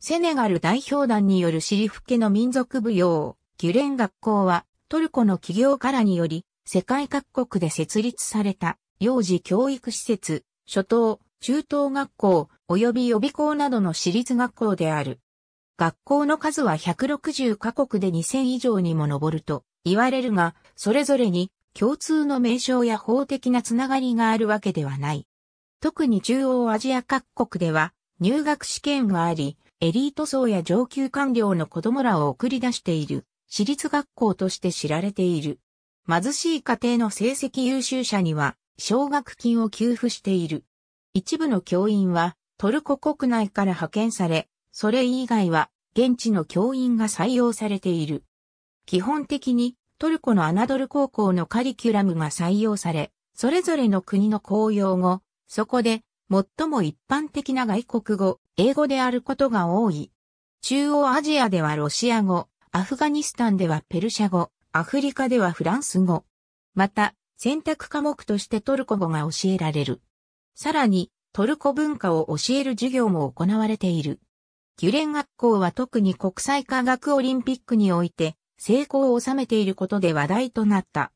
セネガル代表団によるシリフケの民族舞踊、ギュレン学校は、トルコの企業からにより、世界各国で設立された、幼児教育施設、初等、中等学校、及び予備校などの私立学校である。学校の数は160カ国で2000以上にも上ると言われるが、それぞれに共通の名称や法的なつながりがあるわけではない。特に中央アジア各国では入学試験があり、エリート層や上級官僚の子供らを送り出している、私立学校として知られている。貧しい家庭の成績優秀者には、奨学金を給付している。一部の教員は、トルコ国内から派遣され、それ以外は、現地の教員が採用されている。基本的に、トルコのアナドル高校のカリキュラムが採用され、それぞれの国の公用語、そこで、最も一般的な外国語、英語であることが多い。中央アジアではロシア語、アフガニスタンではペルシャ語、アフリカではフランス語。また、選択科目としてトルコ語が教えられる。さらに、トルコ文化を教える授業も行われている。ギュレン学校は特に国際科学オリンピックにおいて成功を収めていることで話題となった。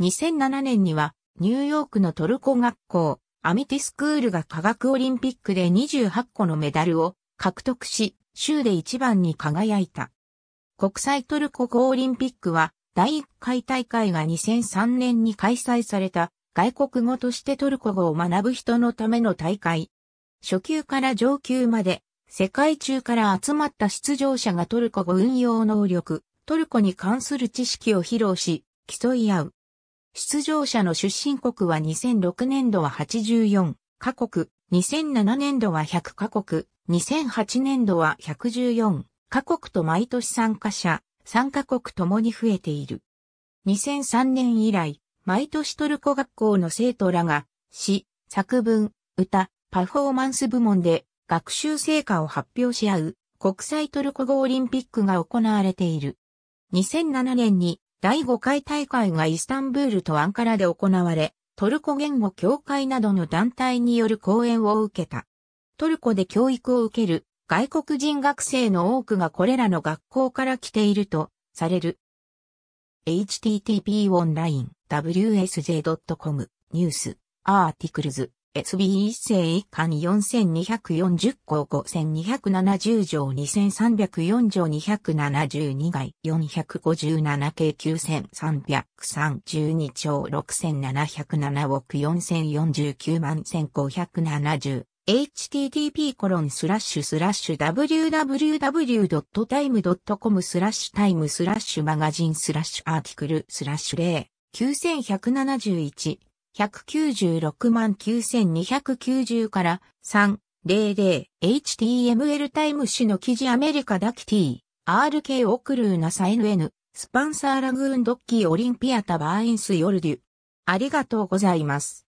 2007年にはニューヨークのトルコ学校、アミティスクールが科学オリンピックで28個のメダルを獲得し、州で一番に輝いた。国際トルコ語オリンピックは、第1回大会が2003年に開催された外国語としてトルコ語を学ぶ人のための大会。初級から上級まで世界中から集まった出場者がトルコ語運用能力、トルコに関する知識を披露し、競い合う。出場者の出身国は2006年度は84カ国、2007年度は100カ国、2008年度は114カ国と毎年参加者、3カ国ともに増えている。2003年以来、毎年トルコ学校の生徒らが、詩、作文、歌、パフォーマンス部門で学習成果を発表し合う国際トルコ語オリンピックが行われている。2007年に第5回大会がイスタンブールとアンカラで行われ、トルコ言語協会などの団体による講演を受けた。トルコで教育を受ける外国人学生の多くがこれらの学校から来ているとされる。http://online/wsj.com ニュースアーティクルズ SB1 世以下に4240項5270条2304条272外457計9332兆6707億4049万1570 http コロンスラッシュスラッシュ www.time.com スラッシュタイムスラッシュマガジンスラッシュアーティクルスラッシュ0 9171 1969290から3、00HTML タイム誌の記事アメリカダキティ、RK オクルーナサ n N、スパンサーラグーンドッキーオリンピアタバーインスヨルデュ。ありがとうございます。